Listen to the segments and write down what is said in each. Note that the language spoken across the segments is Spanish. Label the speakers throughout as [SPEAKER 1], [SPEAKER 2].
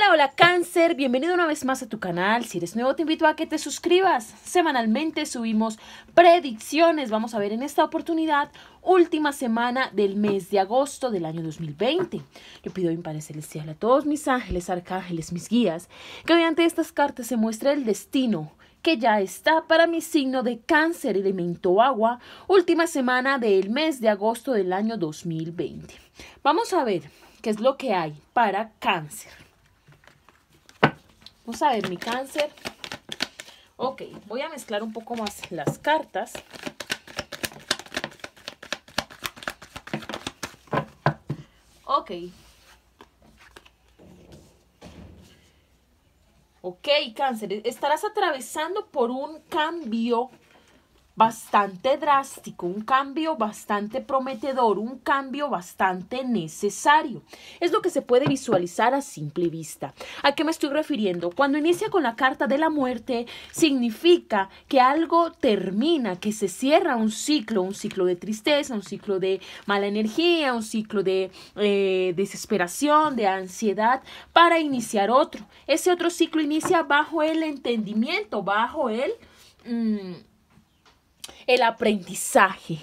[SPEAKER 1] Hola, hola cáncer, bienvenido una vez más a tu canal. Si eres nuevo te invito a que te suscribas. Semanalmente subimos predicciones. Vamos a ver en esta oportunidad última semana del mes de agosto del año 2020. Yo pido mi Padre Celestial a todos mis ángeles, arcángeles, mis guías, que mediante estas cartas se muestre el destino que ya está para mi signo de cáncer, elemento agua, última semana del mes de agosto del año 2020. Vamos a ver qué es lo que hay para cáncer. Vamos a ver mi cáncer. Ok, voy a mezclar un poco más las cartas. Ok. Ok, cáncer, estarás atravesando por un cambio bastante drástico, un cambio bastante prometedor, un cambio bastante necesario. Es lo que se puede visualizar a simple vista. ¿A qué me estoy refiriendo? Cuando inicia con la carta de la muerte, significa que algo termina, que se cierra un ciclo, un ciclo de tristeza, un ciclo de mala energía, un ciclo de eh, desesperación, de ansiedad, para iniciar otro. Ese otro ciclo inicia bajo el entendimiento, bajo el... Mm, el aprendizaje.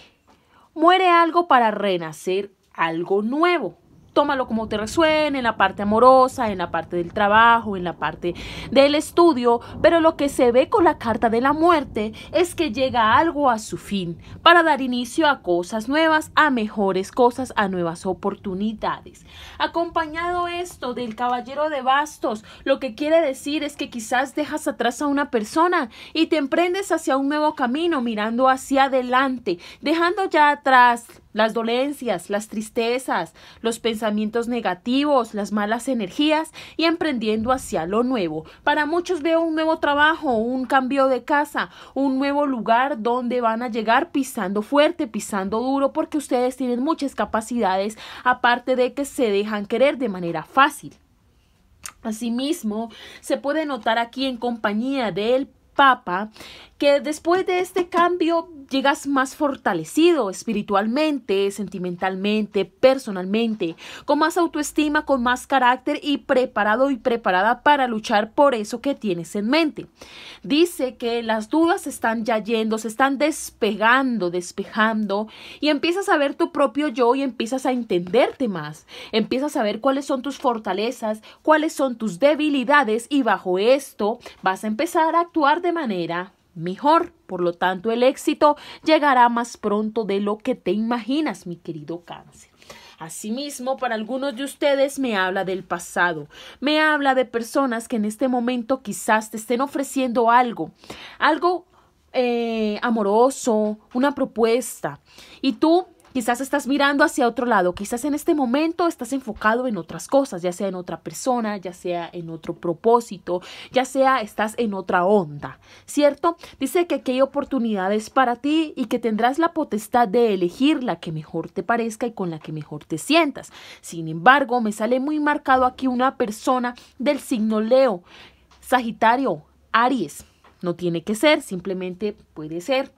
[SPEAKER 1] Muere algo para renacer algo nuevo tómalo como te resuene, en la parte amorosa, en la parte del trabajo, en la parte del estudio, pero lo que se ve con la carta de la muerte es que llega algo a su fin para dar inicio a cosas nuevas, a mejores cosas, a nuevas oportunidades. Acompañado esto del caballero de bastos, lo que quiere decir es que quizás dejas atrás a una persona y te emprendes hacia un nuevo camino mirando hacia adelante, dejando ya atrás las dolencias, las tristezas, los pensamientos negativos, las malas energías y emprendiendo hacia lo nuevo. Para muchos veo un nuevo trabajo, un cambio de casa, un nuevo lugar donde van a llegar pisando fuerte, pisando duro, porque ustedes tienen muchas capacidades, aparte de que se dejan querer de manera fácil. Asimismo, se puede notar aquí en compañía del Papa que después de este cambio llegas más fortalecido espiritualmente, sentimentalmente, personalmente, con más autoestima, con más carácter y preparado y preparada para luchar por eso que tienes en mente. Dice que las dudas están ya yendo, se están despegando, despejando y empiezas a ver tu propio yo y empiezas a entenderte más. Empiezas a ver cuáles son tus fortalezas, cuáles son tus debilidades y bajo esto vas a empezar a actuar de manera mejor. Por lo tanto, el éxito llegará más pronto de lo que te imaginas, mi querido cáncer. Asimismo, para algunos de ustedes me habla del pasado, me habla de personas que en este momento quizás te estén ofreciendo algo, algo eh, amoroso, una propuesta, y tú Quizás estás mirando hacia otro lado, quizás en este momento estás enfocado en otras cosas, ya sea en otra persona, ya sea en otro propósito, ya sea estás en otra onda, ¿cierto? Dice que aquí hay oportunidades para ti y que tendrás la potestad de elegir la que mejor te parezca y con la que mejor te sientas. Sin embargo, me sale muy marcado aquí una persona del signo Leo, Sagitario, Aries. No tiene que ser, simplemente puede ser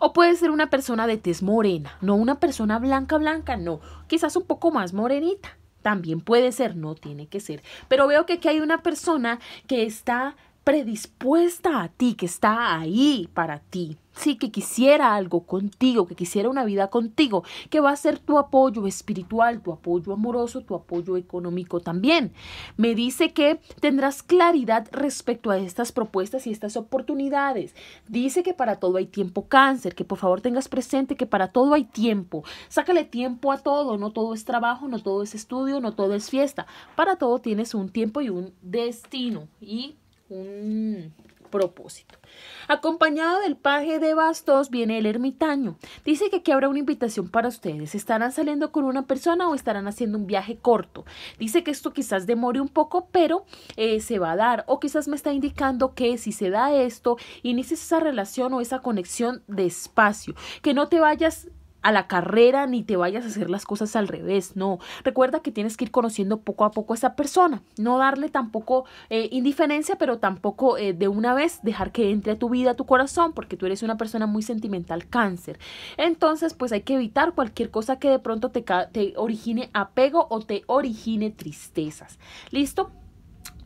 [SPEAKER 1] o puede ser una persona de tez morena, no una persona blanca, blanca, no, quizás un poco más morenita. También puede ser, no tiene que ser. Pero veo que aquí hay una persona que está predispuesta a ti, que está ahí para ti, Sí, que quisiera algo contigo, que quisiera una vida contigo, que va a ser tu apoyo espiritual, tu apoyo amoroso, tu apoyo económico también. Me dice que tendrás claridad respecto a estas propuestas y estas oportunidades. Dice que para todo hay tiempo cáncer, que por favor tengas presente que para todo hay tiempo. Sácale tiempo a todo, no todo es trabajo, no todo es estudio, no todo es fiesta. Para todo tienes un tiempo y un destino y un propósito. Acompañado del paje de bastos viene el ermitaño. Dice que aquí habrá una invitación para ustedes. ¿Estarán saliendo con una persona o estarán haciendo un viaje corto? Dice que esto quizás demore un poco, pero eh, se va a dar. O quizás me está indicando que si se da esto, inicies esa relación o esa conexión despacio. Que no te vayas a la carrera ni te vayas a hacer las cosas al revés, no. Recuerda que tienes que ir conociendo poco a poco a esa persona, no darle tampoco eh, indiferencia, pero tampoco eh, de una vez dejar que entre a tu vida, a tu corazón, porque tú eres una persona muy sentimental cáncer. Entonces, pues hay que evitar cualquier cosa que de pronto te, te origine apego o te origine tristezas. ¿Listo?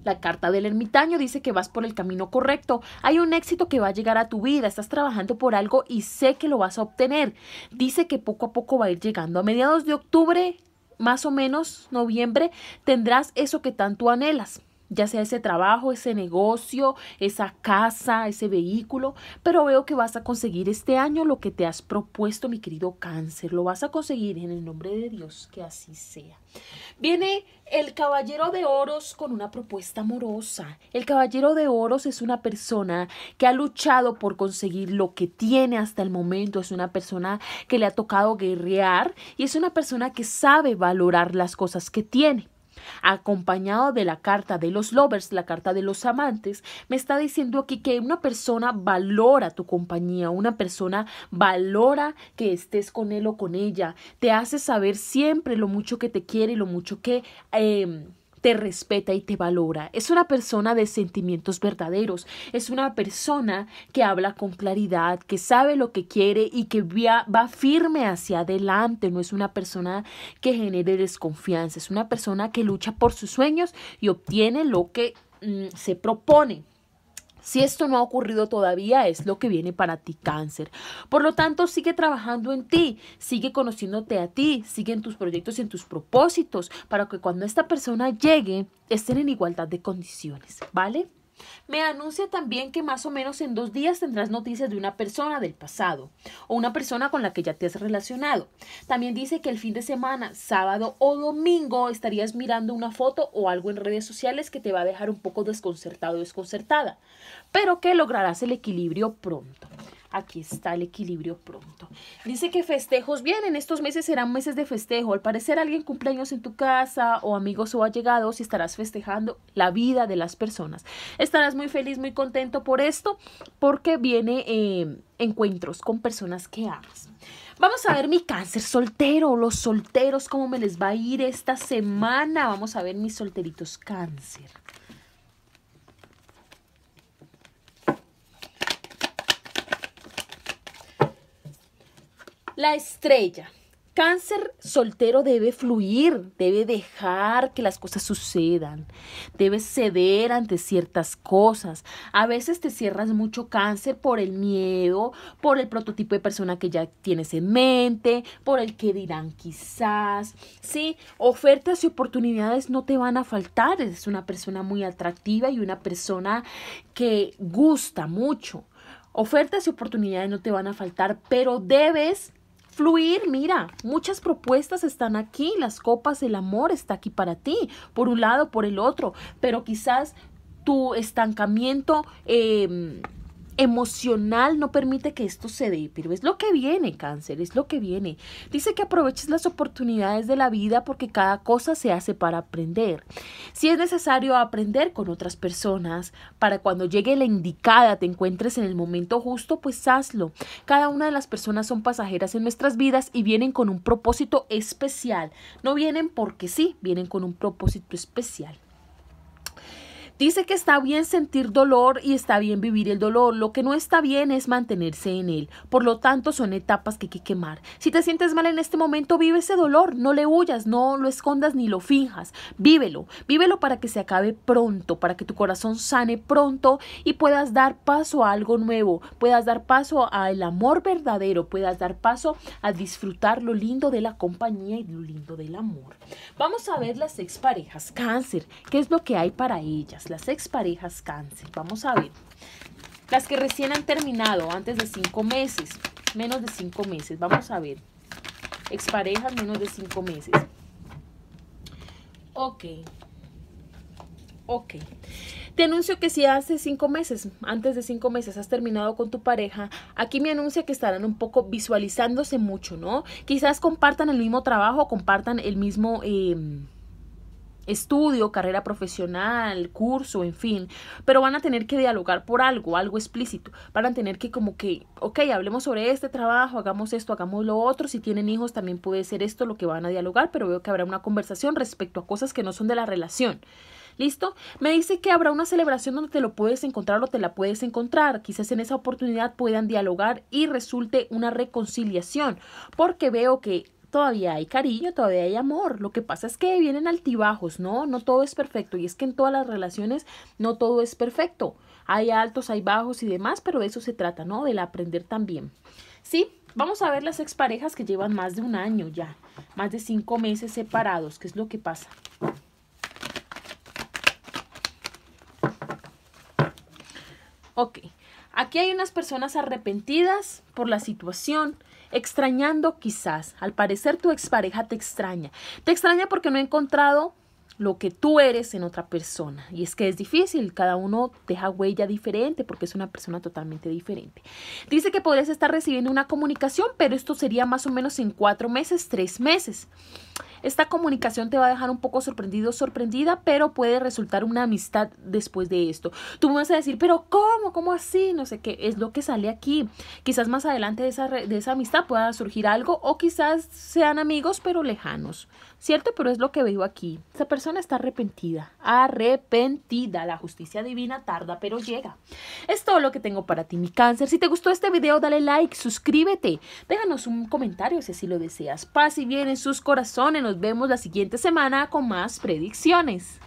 [SPEAKER 1] La carta del ermitaño dice que vas por el camino correcto. Hay un éxito que va a llegar a tu vida. Estás trabajando por algo y sé que lo vas a obtener. Dice que poco a poco va a ir llegando. A mediados de octubre, más o menos noviembre, tendrás eso que tanto anhelas ya sea ese trabajo, ese negocio, esa casa, ese vehículo, pero veo que vas a conseguir este año lo que te has propuesto, mi querido cáncer, lo vas a conseguir en el nombre de Dios, que así sea. Viene el caballero de oros con una propuesta amorosa. El caballero de oros es una persona que ha luchado por conseguir lo que tiene hasta el momento, es una persona que le ha tocado guerrear y es una persona que sabe valorar las cosas que tiene. Acompañado de la carta de los lovers, la carta de los amantes, me está diciendo aquí que una persona valora tu compañía, una persona valora que estés con él o con ella, te hace saber siempre lo mucho que te quiere y lo mucho que... Em, te respeta y te valora. Es una persona de sentimientos verdaderos. Es una persona que habla con claridad, que sabe lo que quiere y que va firme hacia adelante. No es una persona que genere desconfianza. Es una persona que lucha por sus sueños y obtiene lo que mm, se propone. Si esto no ha ocurrido todavía, es lo que viene para ti cáncer. Por lo tanto, sigue trabajando en ti, sigue conociéndote a ti, sigue en tus proyectos y en tus propósitos, para que cuando esta persona llegue, estén en igualdad de condiciones, ¿vale? Me anuncia también que más o menos en dos días tendrás noticias de una persona del pasado o una persona con la que ya te has relacionado. También dice que el fin de semana, sábado o domingo estarías mirando una foto o algo en redes sociales que te va a dejar un poco desconcertado o desconcertada, pero que lograrás el equilibrio pronto. Aquí está el equilibrio pronto. Dice que festejos vienen. Estos meses serán meses de festejo. Al parecer alguien cumpleaños en tu casa o amigos o allegados y estarás festejando la vida de las personas. Estarás muy feliz, muy contento por esto porque viene eh, encuentros con personas que amas. Vamos a ver mi cáncer soltero, los solteros, cómo me les va a ir esta semana. Vamos a ver mis solteritos cáncer. La estrella. Cáncer soltero debe fluir, debe dejar que las cosas sucedan, debe ceder ante ciertas cosas. A veces te cierras mucho cáncer por el miedo, por el prototipo de persona que ya tienes en mente, por el que dirán quizás. Sí, ofertas y oportunidades no te van a faltar. Es una persona muy atractiva y una persona que gusta mucho. Ofertas y oportunidades no te van a faltar, pero debes Fluir, mira, muchas propuestas están aquí, las copas, el amor está aquí para ti, por un lado, por el otro, pero quizás tu estancamiento... Eh, emocional no permite que esto se dé, pero es lo que viene, cáncer, es lo que viene. Dice que aproveches las oportunidades de la vida porque cada cosa se hace para aprender. Si es necesario aprender con otras personas, para cuando llegue la indicada, te encuentres en el momento justo, pues hazlo. Cada una de las personas son pasajeras en nuestras vidas y vienen con un propósito especial. No vienen porque sí, vienen con un propósito especial. Dice que está bien sentir dolor y está bien vivir el dolor. Lo que no está bien es mantenerse en él. Por lo tanto, son etapas que hay que quemar. Si te sientes mal en este momento, vive ese dolor. No le huyas, no lo escondas ni lo finjas. Vívelo. Vívelo para que se acabe pronto, para que tu corazón sane pronto y puedas dar paso a algo nuevo. Puedas dar paso al amor verdadero. Puedas dar paso a disfrutar lo lindo de la compañía y lo lindo del amor. Vamos a ver las parejas, Cáncer. ¿Qué es lo que hay para ellas? las exparejas cáncer. Vamos a ver. Las que recién han terminado, antes de cinco meses, menos de cinco meses. Vamos a ver. Exparejas menos de cinco meses. Ok. Ok. Te anuncio que si hace cinco meses, antes de cinco meses, has terminado con tu pareja, aquí me anuncia que estarán un poco visualizándose mucho, ¿no? Quizás compartan el mismo trabajo, compartan el mismo... Em, estudio, carrera profesional, curso, en fin, pero van a tener que dialogar por algo, algo explícito, van a tener que como que, ok, hablemos sobre este trabajo, hagamos esto, hagamos lo otro, si tienen hijos también puede ser esto lo que van a dialogar, pero veo que habrá una conversación respecto a cosas que no son de la relación. ¿Listo? Me dice que habrá una celebración donde te lo puedes encontrar o te la puedes encontrar. Quizás en esa oportunidad puedan dialogar y resulte una reconciliación, porque veo que todavía hay cariño, todavía hay amor. Lo que pasa es que vienen altibajos, ¿no? No todo es perfecto. Y es que en todas las relaciones no todo es perfecto. Hay altos, hay bajos y demás, pero de eso se trata, ¿no? Del aprender también. Sí, vamos a ver las exparejas que llevan más de un año ya, más de cinco meses separados, ¿qué es lo que pasa? Ok, aquí hay unas personas arrepentidas por la situación, extrañando quizás. Al parecer tu expareja te extraña. Te extraña porque no ha encontrado lo que tú eres en otra persona. Y es que es difícil, cada uno deja huella diferente porque es una persona totalmente diferente. Dice que podrías estar recibiendo una comunicación, pero esto sería más o menos en cuatro meses, tres meses. Esta comunicación te va a dejar un poco sorprendido, sorprendida, pero puede resultar una amistad después de esto. Tú me vas a decir, pero ¿cómo? ¿Cómo así? No sé qué, es lo que sale aquí. Quizás más adelante de esa, amistad pueda surgir algo o quizás sean amigos pero lejanos, ¿cierto? Pero es lo que veo aquí. Esa persona está arrepentida, arrepentida. La justicia divina tarda pero llega. Es todo lo que tengo para ti, mi cáncer. Si te gustó este video, dale like, suscríbete, déjanos un comentario si así lo deseas. Paz y bien en sus corazones vemos la siguiente semana con más predicciones.